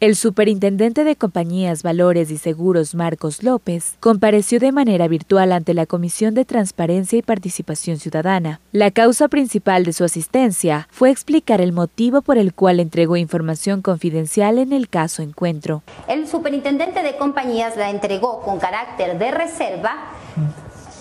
El superintendente de compañías, valores y seguros, Marcos López, compareció de manera virtual ante la Comisión de Transparencia y Participación Ciudadana. La causa principal de su asistencia fue explicar el motivo por el cual entregó información confidencial en el caso Encuentro. El superintendente de compañías la entregó con carácter de reserva.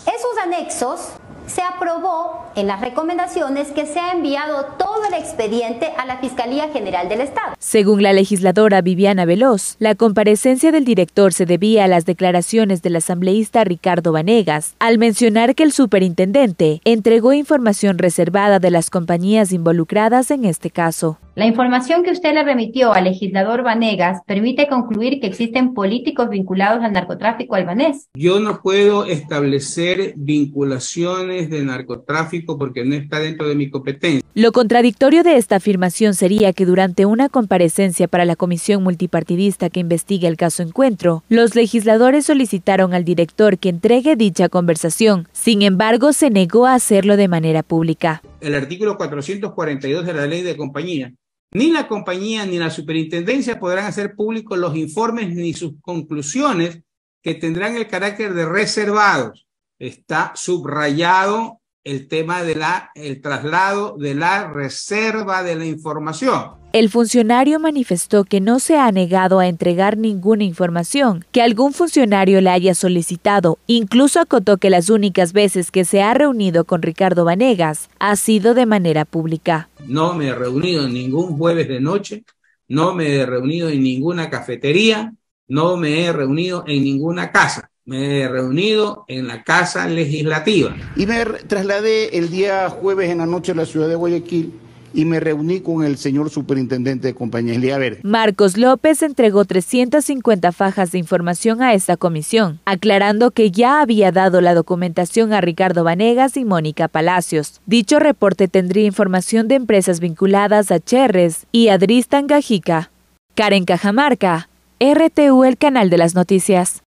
Esos anexos se aprobó en las recomendaciones que se ha enviado el expediente a la Fiscalía General del Estado. Según la legisladora Viviana Veloz, la comparecencia del director se debía a las declaraciones del asambleísta Ricardo Vanegas, al mencionar que el superintendente entregó información reservada de las compañías involucradas en este caso. La información que usted le remitió al legislador Vanegas permite concluir que existen políticos vinculados al narcotráfico albanés. Yo no puedo establecer vinculaciones de narcotráfico porque no está dentro de mi competencia. Lo contradictorio de esta afirmación sería que durante una comparecencia para la comisión multipartidista que investiga el caso Encuentro, los legisladores solicitaron al director que entregue dicha conversación. Sin embargo, se negó a hacerlo de manera pública. El artículo 442 de la Ley de Compañía. Ni la compañía ni la superintendencia podrán hacer públicos los informes ni sus conclusiones que tendrán el carácter de reservados. Está subrayado el tema la el traslado de la reserva de la información. El funcionario manifestó que no se ha negado a entregar ninguna información que algún funcionario le haya solicitado. Incluso acotó que las únicas veces que se ha reunido con Ricardo Vanegas ha sido de manera pública. No me he reunido en ningún jueves de noche, no me he reunido en ninguna cafetería, no me he reunido en ninguna casa me he reunido en la Casa Legislativa. Y me trasladé el día jueves en la noche a la ciudad de Guayaquil y me reuní con el señor superintendente de compañías Marcos López entregó 350 fajas de información a esta comisión, aclarando que ya había dado la documentación a Ricardo Vanegas y Mónica Palacios. Dicho reporte tendría información de empresas vinculadas a Cherres y a Adristan Gajica. Karen Cajamarca, RTU, el canal de las noticias.